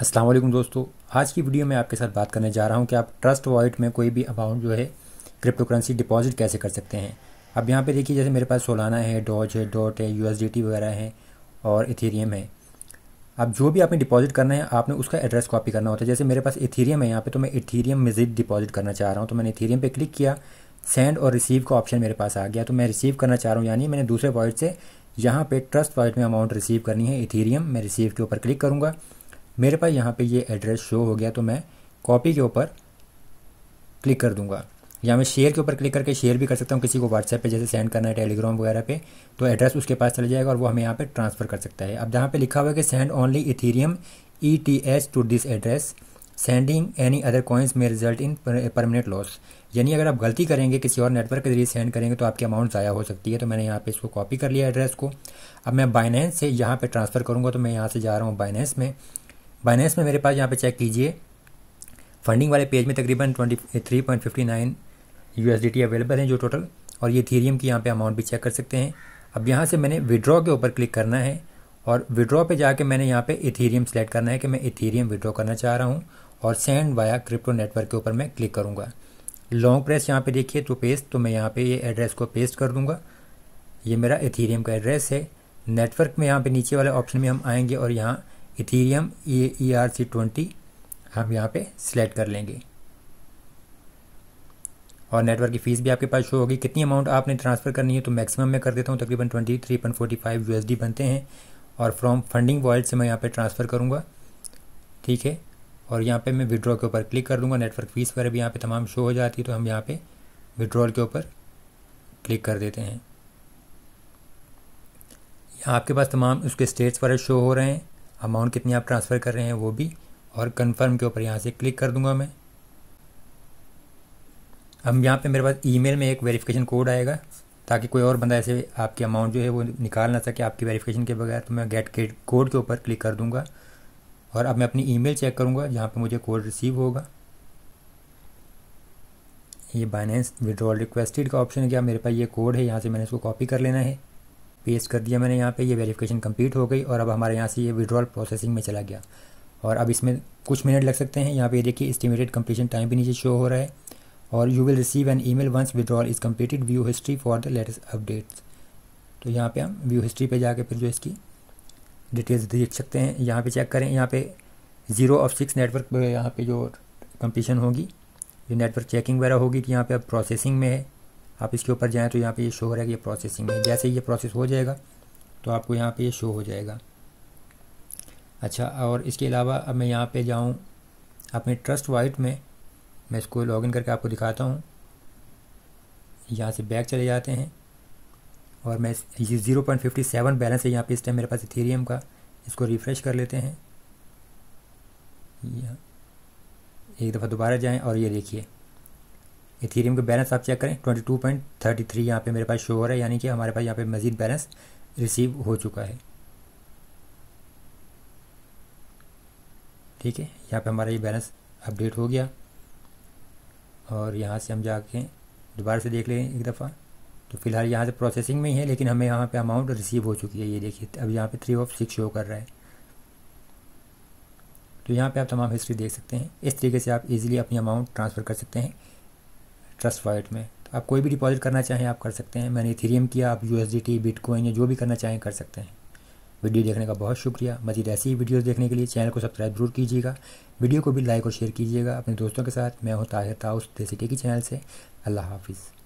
अस्सलाम वालेकुम दोस्तों आज की वीडियो में आपके साथ बात करने जा रहा हूँ कि आप ट्रस्ट वॉलेट में कोई भी अमाउंट जो है क्रिप्टो करेंसी डिपॉजिट कैसे कर सकते हैं अब यहाँ पे देखिए जैसे मेरे पास सोलाना है डॉज है डॉट है यू वगैरह है और इथेरियम है अब जो भी आपने डिपॉजिट करना है आपने उसका एड्रेस कॉपी करना होता है जैसे मेरे पास इथेरियम है यहाँ पर तो मैं इथेरियम मजीद डिपॉजिट करना चाह रहा हूँ तो मैंने इथेरियम पर क्लिक किया सेंड और रिसीव का ऑप्शन मेरे पास आ गया तो मैं रिसीव करना चाह रहा हूँ यानी मैंने दूसरे वॉलेट से यहाँ पर ट्रस्ट वॉलेट में अमाउंट रिसीव करनी है इथेरियम मैं रिसीव के ऊपर क्लिक करूँगा मेरे पास यहाँ पे ये एड्रेस शो हो गया तो मैं कॉपी के ऊपर क्लिक कर दूंगा या मैं शेयर के ऊपर क्लिक करके शेयर भी कर सकता हूँ किसी को व्हाट्सएप पे जैसे सेंड करना है टेलीग्राम वगैरह पे तो एड्रेस उसके पास चले जाएगा और वो हमें यहाँ पे ट्रांसफ़र कर सकता है अब जहाँ पे लिखा हुआ है कि send only Ethereum E T S to this address sending any other coins में रिजल्ट इन परमानेंट लॉस यानी अगर आप गलती करेंगे किसी और नेटवर्क के जरिए सेंड करेंगे तो आपकी अमाउंट ज़ाया हो सकती है तो मैंने यहाँ पे इसको कॉपी कर लिया एड्रेस को अब मैं बाइनेंस से यहाँ पे ट्रांसफ़र करूँगा तो मैं यहाँ से जा रहा हूँ बाइनेंस में बाइनेंस में मेरे पास यहाँ पे चेक कीजिए फंडिंग वाले पेज में तकरीबन twenty three point fifty nine U S D T available हैं जो टोटल और ये थीरियम की यहाँ पे अमाउंट भी चेक कर सकते हैं अब यहाँ से मैंने विड्रॉ के ऊपर क्लिक करना है और विड्रॉ पे जाके मैंने यहाँ पे इथीरियम सेलेक्ट करना है कि मैं इथीरियम विड्रॉ करना चाह रहा हूँ और सेंड वाया क्रिप्टो नेटवर्क के ऊपर मैं क्लिक करूँगा लॉन्ग प्रेस यहाँ पे देखिए तो पेस्ट तो मैं यहाँ पे ये एड्रेस को पेस्ट कर दूँगा ये मेरा इथीरियम का एड्रेस है नेटवर्क में यहाँ पे नीचे वाले ऑप्शन में हम आएंगे और यहाँ Ethereum E R C twenty हम यहाँ पे सिलेक्ट कर लेंगे और नेटवर्क की फ़ीस भी आपके पास शो होगी कितनी अमाउंट आपने ट्रांसफ़र करनी है तो मैक्सिमम मैं कर देता हूँ तकरीबन twenty three point forty five U बनते हैं और फ्रॉम फंडिंग वॉल्ट से मैं यहाँ पे ट्रांसफ़र करूँगा ठीक है और यहाँ पे मैं विड्रॉ के ऊपर क्लिक कर दूँगा नेटवर्क फ़ीस वगैरह भी यहाँ पे तमाम शो हो जाती है तो हम यहाँ पे विड्रॉल के ऊपर क्लिक कर देते हैं आपके पास तमाम उसके स्टेट्स वगैरह शो हो रहे हैं अमाउंट कितनी आप ट्रांसफ़र कर रहे हैं वो भी और कन्फर्म के ऊपर यहाँ से क्लिक कर दूंगा मैं अब यहाँ पे मेरे पास ईमेल में एक वेरिफिकेशन कोड आएगा ताकि कोई और बंदा ऐसे आपकी अमाउंट जो है वो निकाल ना सके आपकी वेरिफिकेशन के बगैर तो मैं गेट गेट कोड के ऊपर क्लिक कर दूंगा और अब मैं अपनी ईमेल चेक करूँगा जहाँ पर मुझे कोड रिसीव होगा ये बाइनेंस विड्रॉल रिक्वेस्टेड का ऑप्शन है क्या मेरे पास ये कोड है यहाँ से मैंने इसको कॉपी कर लेना है पेस्ट कर दिया मैंने यहाँ पे ये वेरिफिकेशन कंप्लीट हो गई और अब हमारे यहाँ से ये विड्रॉल प्रोसेसिंग में चला गया और अब इसमें कुछ मिनट लग सकते हैं यहाँ पे देखिए इस्टीमेटेड कंप्लीशन टाइम भी नीचे शो हो रहा है और you will receive an email once withdrawal is completed view history for the latest updates तो यहाँ पे हम व्यू हिस्ट्री पे जाके फिर जो इसकी डिटेल्स देख सकते हैं यहाँ पे चेक करें यहाँ पे ज़ीरो ऑफ सिक्स नेटवर्क पे यहाँ पे जो कंप्लीशन होगी जो नेटवर्क चेकिंग वगैरह होगी कि यहाँ पे अब प्रोसेसिंग में है आप इसके ऊपर जाएँ तो यहाँ पे ये शो हो रहा है कि ये प्रोसेसिंग है जैसे ये प्रोसेस हो जाएगा तो आपको यहाँ पे ये शो हो जाएगा अच्छा और इसके अलावा अब मैं यहाँ पे जाऊँ अपने ट्रस्ट वाइट में मैं इसको लॉगिन करके आपको दिखाता हूँ यहाँ से बैक चले जाते हैं और मैं ये zero point fifty seven balance है यहाँ पे इस टाइम मेरे पास इथेरियम का इसको रिफ़्रेश कर लेते हैं एक दफ़ा दोबारा जाएं और ये देखिए इथीरियम का बैलेंस आप चेक करें twenty two point thirty three यहाँ पर मेरे पास शो हो रहा है यानी कि हमारे पास यहाँ पे मज़ीद बैलेंस रिसीव हो चुका है ठीक है यहाँ पे हमारा ये बैलेंस अपडेट हो गया और यहाँ से हम जाके दोबारा से देख लें एक दफ़ा तो फिलहाल यहाँ से प्रोसेसिंग में ही है लेकिन हमें यहाँ पे अमाउंट रिसीव हो चुकी है ये देखिए अब यहाँ पर थ्री ऑफ सिक्स शो कर रहा है तो यहाँ पे आप तमाम हिस्ट्री देख सकते हैं इस तरीके से आप इजीली अपनी अमाउंट ट्रांसफ़र कर सकते हैं ट्रस्ट वॉलेट में तो आप कोई भी डिपॉजिट करना चाहें आप कर सकते हैं मैंने इथेरियम किया आप यू यूएसडीटी बिटकॉइन या जो भी करना चाहें कर सकते हैं वीडियो देखने का बहुत शुक्रिया मजीद ऐसी ही वीडियोज़ देखने के लिए चैनल को सब्सक्राइब जरूर कीजिएगा वीडियो को भी लाइक और शेयर कीजिएगा अपने दोस्तों के साथ मैं हूँ ताहिर ताउस देसी टेकी चैनल से अल्लाह हाफिज़